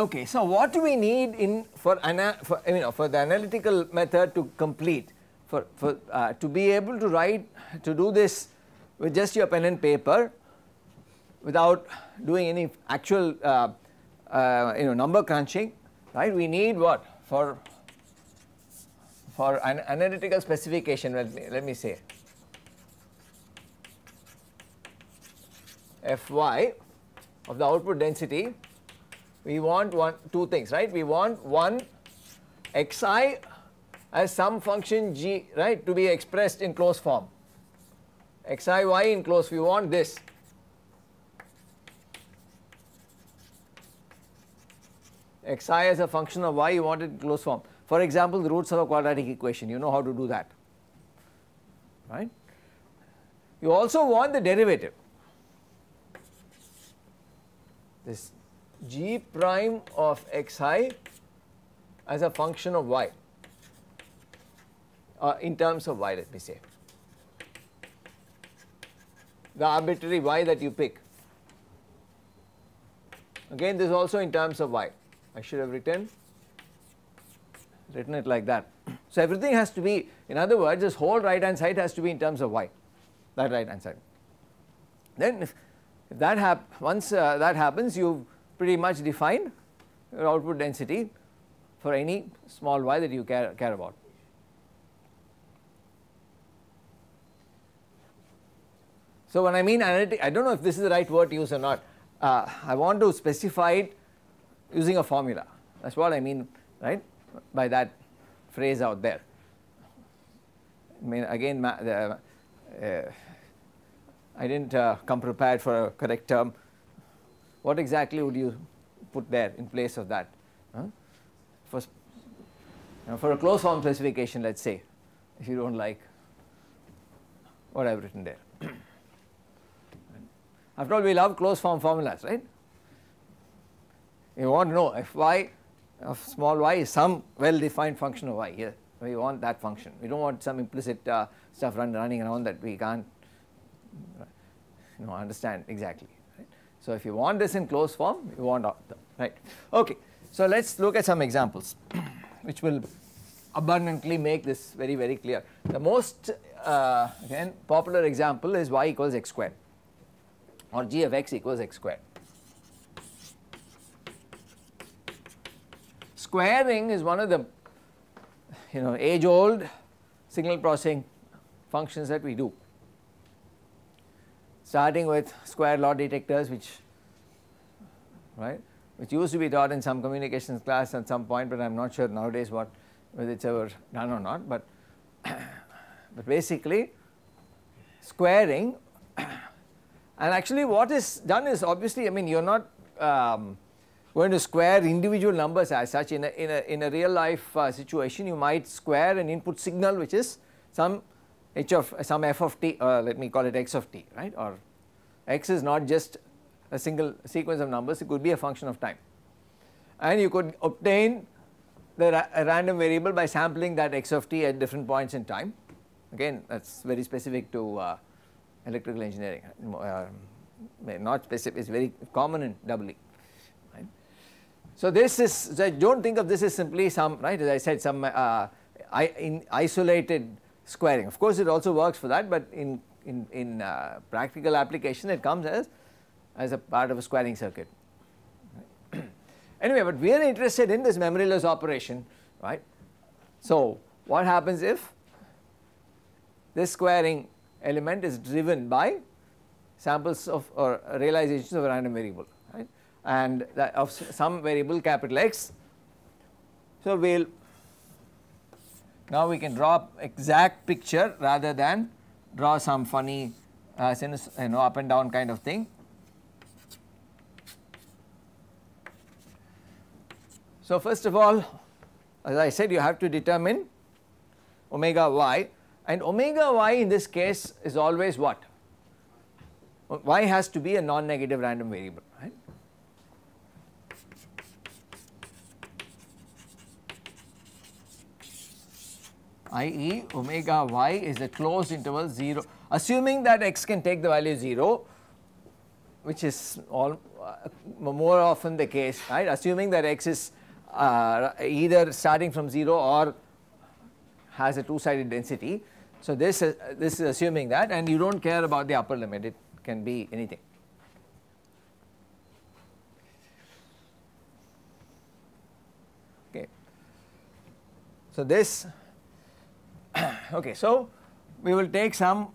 Okay, so what do we need in for, ana, for you know for the analytical method to complete for for uh, to be able to write to do this with just your pen and paper without doing any actual uh, uh, you know number crunching, right? We need what for for an analytical specification. Let me let me say F y of the output density we want one two things, right? We want one xi as some function g, right, to be expressed in closed form. Xi y in closed, we want this. xi as a function of y, you want it in closed form. For example, the roots of a quadratic equation, you know how to do that, right. You also want the derivative. This g prime of x i as a function of y uh, in terms of y let me say the arbitrary y that you pick again this is also in terms of y I should have written written it like that. So, everything has to be in other words this whole right hand side has to be in terms of y that right hand side. Then if, that hap once uh, that happens you pretty much define your output density for any small y that you care, care about. So, when I mean analytic, I do not know if this is the right word to use or not, uh, I want to specify it using a formula that is what I mean right by that phrase out there. I mean again the, uh, I did not uh, come prepared for a correct term what exactly would you put there in place of that? Huh? For, you know, for a closed form specification let us say if you do not like what I have written there. After all we love closed form formulas right. You want to know if y of small y is some well defined function of y here we want that function we do not want some implicit uh, stuff run, running around that we can't you know understand exactly. So if you want this in closed form, you want them, right. Okay. So let us look at some examples which will abundantly make this very, very clear. The most uh, again popular example is y equals x squared or g of x equals x squared. Squaring is one of the you know age old signal processing functions that we do starting with square law detectors which right which used to be taught in some communications class at some point but I am not sure nowadays what whether it is ever done or not but but basically squaring and actually what is done is obviously I mean you are not um, going to square individual numbers as such in a, in a, in a real life uh, situation you might square an input signal which is some h of some f of t uh, let me call it x of t right or x is not just a single sequence of numbers it could be a function of time and you could obtain the ra random variable by sampling that x of t at different points in time again that is very specific to uh, electrical engineering uh, not specific is very common in doubling right. So this is so do not think of this as simply some right as I said some uh, I, in isolated squaring. Of course, it also works for that, but in, in, in uh, practical application it comes as, as a part of a squaring circuit. anyway, but we are interested in this memory loss operation, right. So, what happens if this squaring element is driven by samples of or realizations of a random variable, right, and of some variable capital X. So, we will now we can draw exact picture rather than draw some funny uh, sinus, you know, up and down kind of thing. So first of all, as I said, you have to determine omega y and omega y in this case is always what? Y has to be a non-negative random variable. i.e. omega y is a closed interval 0, assuming that x can take the value 0, which is all uh, more often the case, right, assuming that x is uh, either starting from 0 or has a two sided density. So, this is, uh, this is assuming that and you do not care about the upper limit, it can be anything. Okay. So, this okay, so we will take some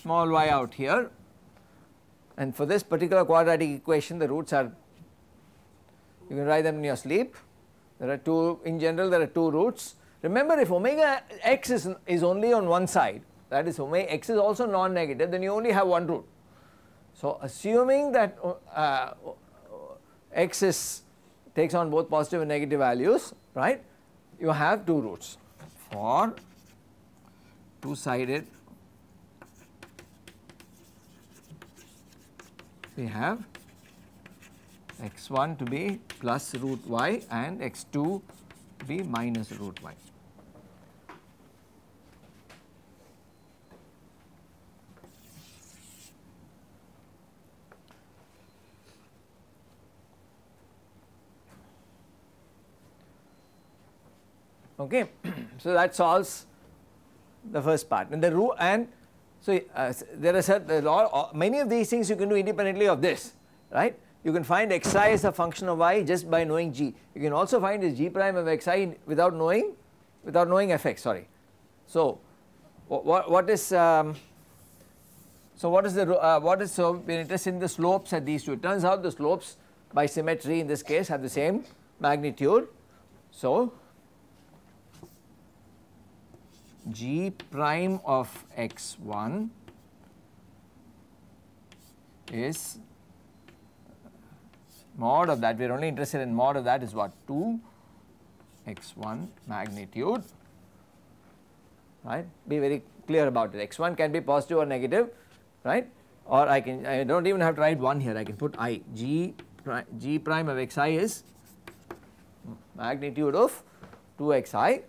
small y out here and for this particular quadratic equation the roots are you can write them in your sleep. There are two in general there are two roots. Remember if omega x is, is only on one side that is omega x is also non-negative then you only have one root. So assuming that uh, uh x is takes on both positive and negative values right you have two roots for two sided we have x1 to be plus root y and x2 to be minus root y. okay. so that solves the first part and the rule and so uh, there are certain, all, uh, many of these things you can do independently of this, right. You can find xi as a function of y just by knowing g. You can also find this g prime of xi without knowing, without knowing fx, sorry. So what, what is, um, so what is the, uh, what is, so we are interested in the slopes at these two. It turns out the slopes by symmetry in this case have the same magnitude. So g prime of x1 is mod of that, we are only interested in mod of that is what 2 x1 magnitude, right. Be very clear about it, x1 can be positive or negative, right or I can I do not even have to write 1 here I can put i g prime, prime of xi is magnitude of 2 xi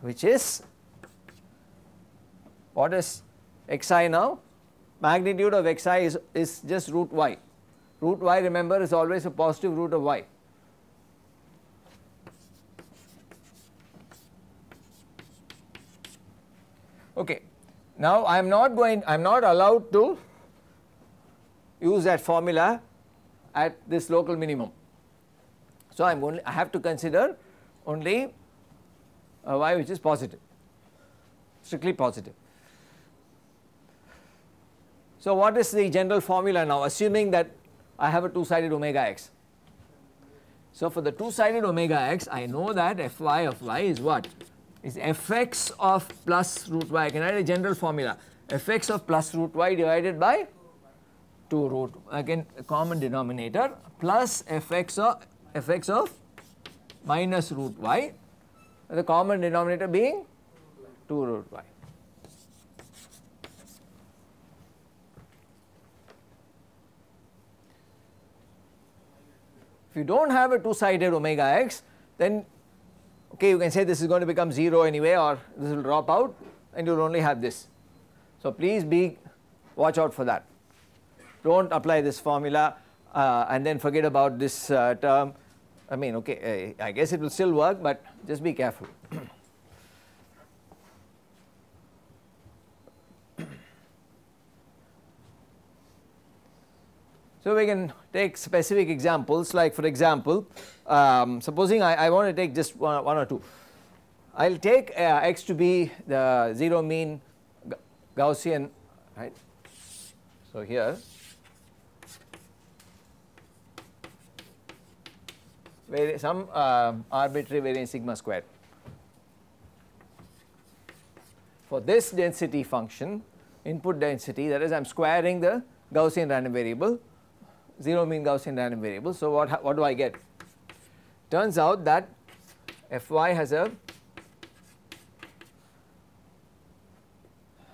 which is what is xi now? Magnitude of xi is, is just root y. Root y remember is always a positive root of y. Okay. Now I am not going, I am not allowed to use that formula at this local minimum. So I am only, I have to consider only y which is positive, strictly positive. So, what is the general formula now assuming that I have a two sided omega x. So, for the two sided omega x I know that f y of y is what is f x of plus root y I can write a general formula f x of plus root y divided by 2 root again a common denominator plus f x of f x of minus root y the common denominator being 2 root y. If you don't have a two-sided omega x, then okay, you can say this is going to become 0 anyway or this will drop out and you will only have this. So please be watch out for that. Do not apply this formula uh, and then forget about this uh, term. I mean okay, I guess it will still work but just be careful. So we can take specific examples like for example, um, supposing I, I want to take just one, one or two. I will take uh, x to be the 0 mean Gaussian right. So here some uh, arbitrary variance sigma squared. For this density function input density that is I am squaring the Gaussian random variable 0 mean Gaussian random variable. So, what, what do I get? Turns out that Fy has a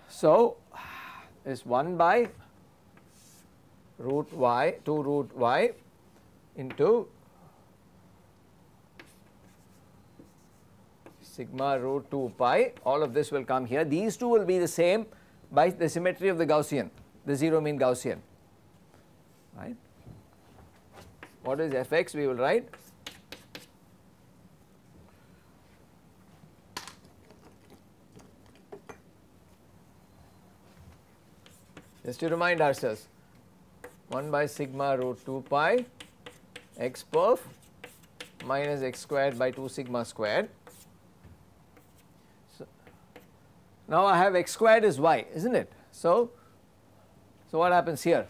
so is 1 by root y 2 root y into sigma root 2 pi all of this will come here these two will be the same by the symmetry of the Gaussian the 0 mean Gaussian right what is fx we will write just to remind ourselves 1 by sigma root 2 pi x perf minus x squared by 2 sigma squared. So, now I have x squared is y isn't it. So, so what happens here?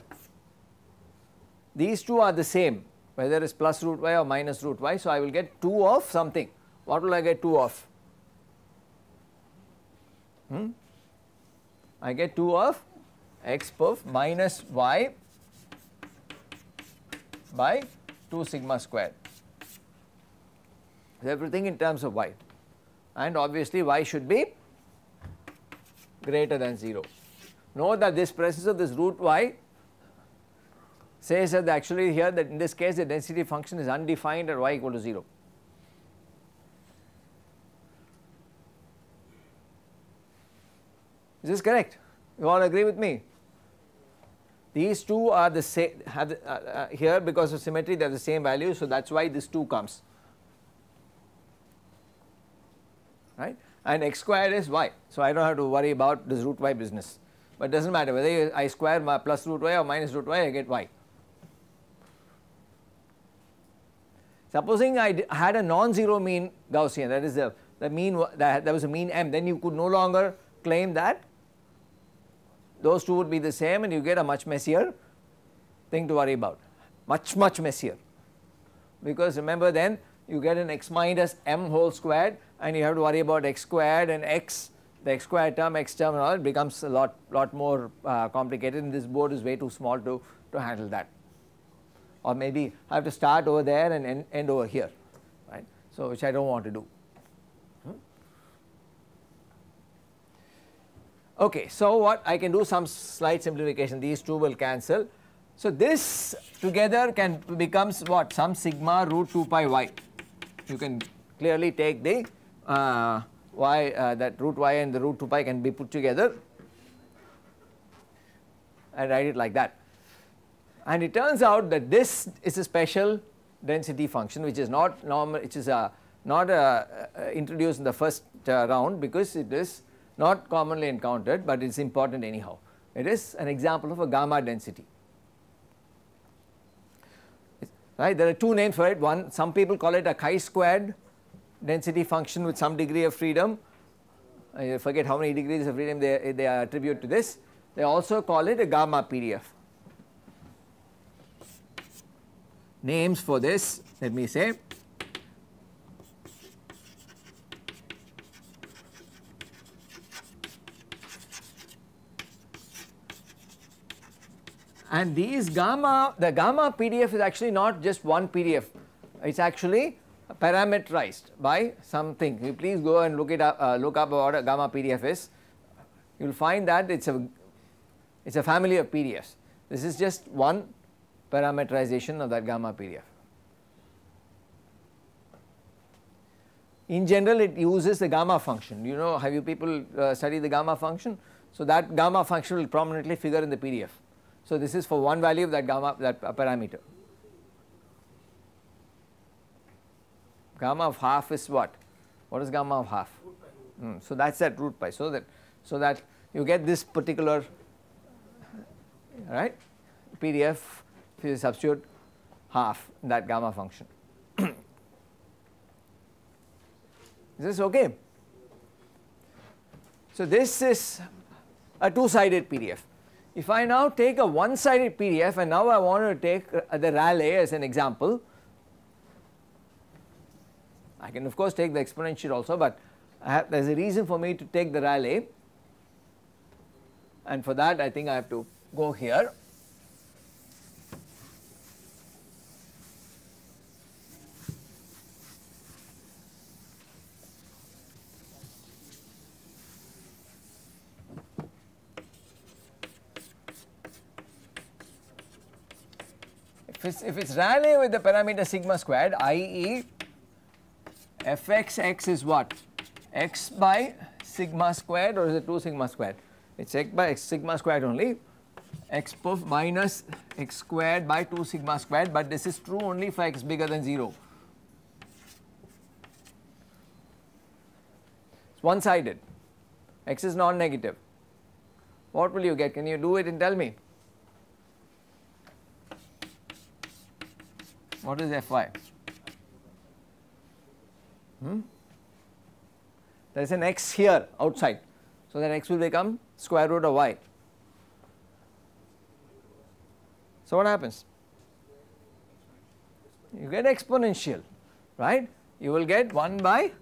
These two are the same whether it's plus root y or minus root y. So, I will get 2 of something. What will I get 2 of? Hmm? I get 2 of x perf minus y by 2 sigma square. everything in terms of y and obviously y should be greater than 0. Note that this presence of this root y says that actually here that in this case the density function is undefined at y equal to 0. Is this correct? You all agree with me? These two are the same have the, uh, uh, here because of symmetry they are the same value so that is why this 2 comes right and x squared is y. So, I do not have to worry about this root y business but does not matter whether I square my plus root y or minus root y I get y. Supposing I had a non-zero mean Gaussian that is the, the mean that, that was a mean m then you could no longer claim that those two would be the same and you get a much messier thing to worry about much much messier because remember then you get an x minus m whole squared and you have to worry about x squared and x the x squared term x term and all it becomes a lot lot more uh, complicated and this board is way too small to to handle that or maybe I have to start over there and end, end over here, right. So, which I do not want to do. Hmm? Okay, so what I can do some slight simplification, these two will cancel. So, this together can becomes what some sigma root 2 pi y. You can clearly take the uh, y uh, that root y and the root 2 pi can be put together and write it like that. And it turns out that this is a special density function which is not normal, which is a, uh, not a, uh, uh, introduced in the first uh, round because it is not commonly encountered, but it is important anyhow. It is an example of a gamma density. Right? There are two names for it. One, some people call it a chi-squared density function with some degree of freedom. I forget how many degrees of freedom they, they attribute to this. They also call it a gamma PDF. names for this let me say and these gamma the gamma PDF is actually not just one PDF it is actually parameterized by something you please go and look it up uh, look up what a gamma PDF is you will find that it is a it is a family of PDFs this is just one parameterization of that gamma PDF. In general it uses the gamma function, you know have you people uh, the gamma function? So that gamma function will prominently figure in the PDF. So this is for one value of that gamma that uh, parameter. Gamma of half is what? What is gamma of half? Mm, so that's that root pi. So that so that you get this particular right PDF if you substitute half that gamma function. is this okay? So, this is a two sided PDF. If I now take a one sided PDF and now I want to take uh, the Rayleigh as an example, I can of course take the exponential also, but have, there is a reason for me to take the Rayleigh and for that I think I have to go here. it's, if it's ran with the parameter sigma squared, i.e. fx x is what? x by sigma squared or is it 2 sigma squared? It is x by x sigma squared only x puff minus x squared by 2 sigma squared but this is true only for x bigger than 0. It's one sided, x is non-negative. What will you get? Can you do it and tell me? What is Fy? Hmm? There is an x here outside. So, that x will become square root of y. So, what happens? You get exponential, right? You will get 1 by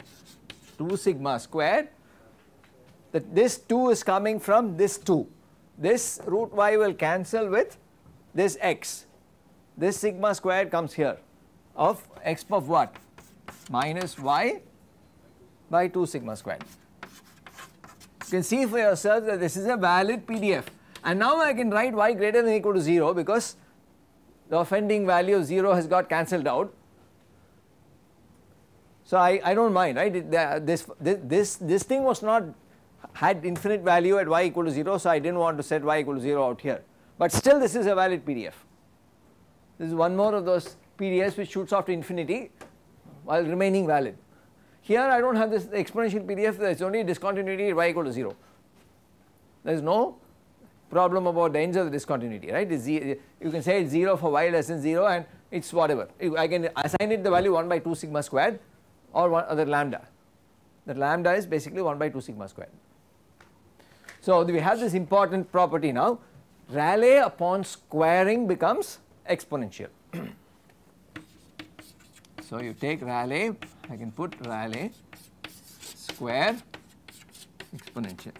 2 sigma square that this 2 is coming from this 2. This root y will cancel with this x this sigma squared comes here of x of what? Minus y by 2 sigma squared. You can see for yourself that this is a valid PDF and now I can write y greater than equal to 0 because the offending value of 0 has got cancelled out. So I, I do not mind right it, the, this, this, this thing was not had infinite value at y equal to 0 so I did not want to set y equal to 0 out here but still this is a valid PDF. This is one more of those PDS which shoots off to infinity while remaining valid. Here I do not have this exponential PDF, there is only discontinuity at y equal to 0. There is no problem about the ends of the discontinuity, right. Z, you can say it is 0 for y less than 0 and it is whatever. I can assign it the value 1 by 2 sigma squared or, one, lambda. The lambda is basically 1 by 2 sigma squared. So, we have this important property now Rayleigh upon squaring becomes exponential. so you take Rayleigh, I can put Rayleigh square exponential.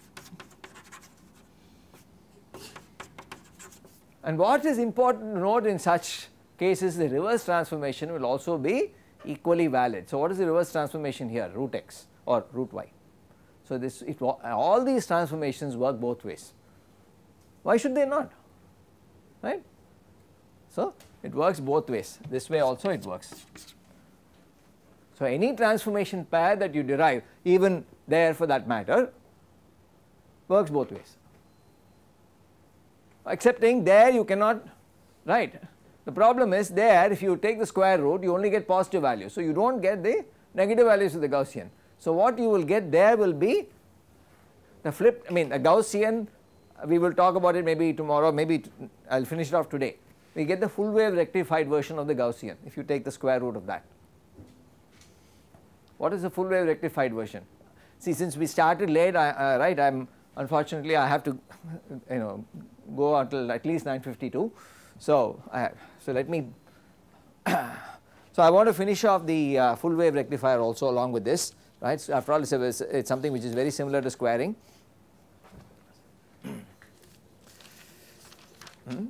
And what is important to note in such cases the reverse transformation will also be equally valid. So, what is the reverse transformation here root x or root y. So, this it all these transformations work both ways. Why should they not? Right? So, it works both ways this way also it works. So, any transformation pair that you derive even there for that matter works both ways Excepting there you cannot right. The problem is there if you take the square root you only get positive values. So, you do not get the negative values of the Gaussian. So, what you will get there will be the flip. I mean the Gaussian we will talk about it maybe tomorrow maybe I will finish it off today we get the full wave rectified version of the Gaussian if you take the square root of that. What is the full wave rectified version? See since we started late I, uh, right I am unfortunately I have to you know go until at least 952. So, I, so let me so I want to finish off the uh, full wave rectifier also along with this right. So after all it is something which is very similar to squaring. Hmm?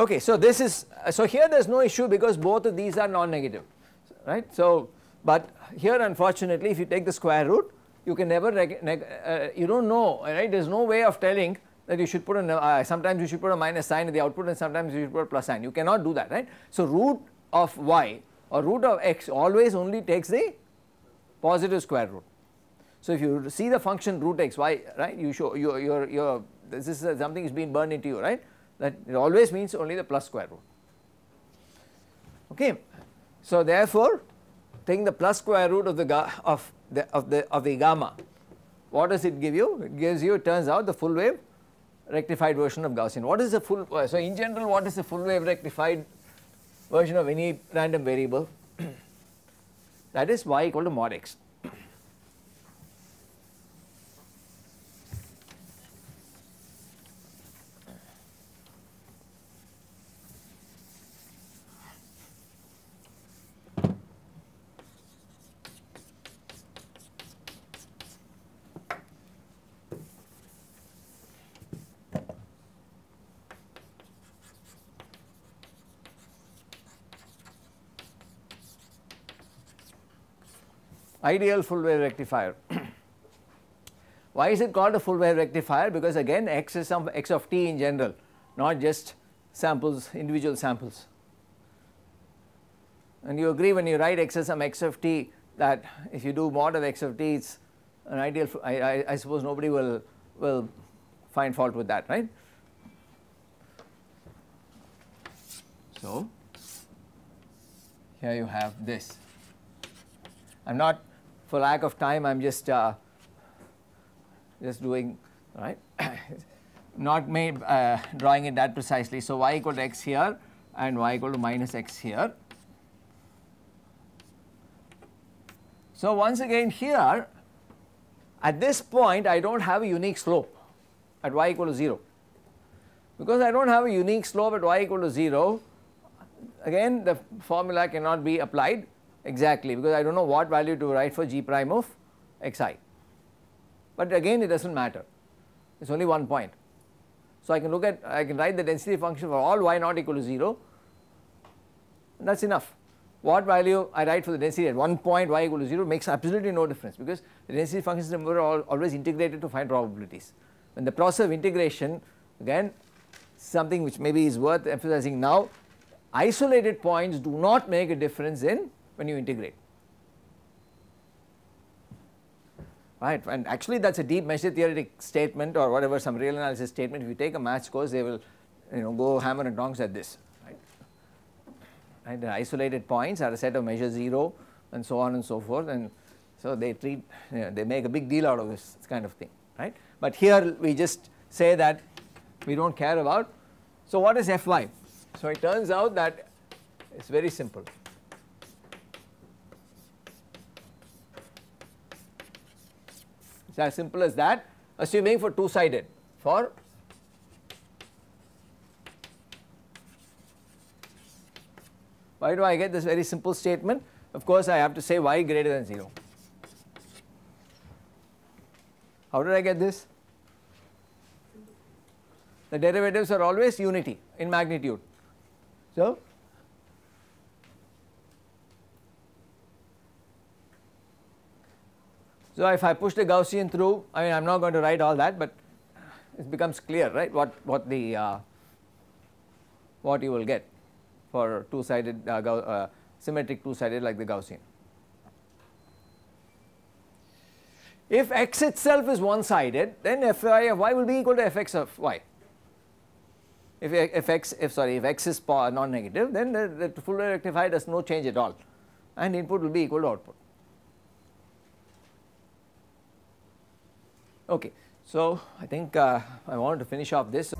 Okay, so this is, so here there is no issue because both of these are non-negative, right. So, but here unfortunately if you take the square root, you can never, uh, you do not know, right, there is no way of telling that you should put a, uh, sometimes you should put a minus sign in the output and sometimes you should put a plus sign, you cannot do that, right. So root of y or root of x always only takes the positive square root. So if you see the function root x y, right, you show your, your, your, this is something is being burned into you, right that it always means only the plus square root. Okay. So, therefore, take the plus square root of the of the of the of the gamma. What does it give you? It gives you it turns out the full wave rectified version of Gaussian. What is the full uh, so in general what is the full wave rectified version of any random variable? that is y equal to mod x. ideal full wave rectifier. Why is it called a full wave rectifier? Because again x is some x of t in general, not just samples, individual samples. And you agree when you write x as some x of t that if you do mod of x of t, it's an ideal. I, I, I suppose nobody will will find fault with that, right? So here you have this. I'm not for lack of time, I'm just uh, just doing right, not made uh, drawing it that precisely. So y equal to x here and y equal to minus x here. So once again here, at this point, I don't have a unique slope at y equal to zero because I do not have a unique slope at y equal to 0 again the formula cannot be applied exactly because I do not know what value to write for g prime of xi. But again it does not matter, it is only one point. So, I can look at I can write the density function for all y not equal to 0 that is enough. What value I write for the density at one point y equal to 0 makes absolutely no difference because the density function is always integrated to find probabilities. When the process of integration again something which maybe is worth emphasizing now isolated points do not make a difference in when you integrate. Right, and actually that's a deep measure theoretic statement or whatever some real analysis statement. If you take a maths course, they will, you know, go hammer and tongs at this. Right, right? The isolated points are a set of measure zero, and so on and so forth, and so they treat, you know, they make a big deal out of this kind of thing. Right, but here we just say that we don't care about. So what is Fy? So it turns out that it's very simple. It's as simple as that assuming for two sided for why do I get this very simple statement? Of course, I have to say y greater than 0. How did I get this? The derivatives are always unity in magnitude. So, So, if I push the Gaussian through I mean I am not going to write all that but it becomes clear right what, what the uh, what you will get for two sided uh, uh, symmetric two sided like the Gaussian. If x itself is one sided then fy of y will be equal to fx of y. If, if x if sorry if x is non negative then the, the rectifier does no change at all and input will be equal to output. Okay, so I think uh, I wanted to finish off this.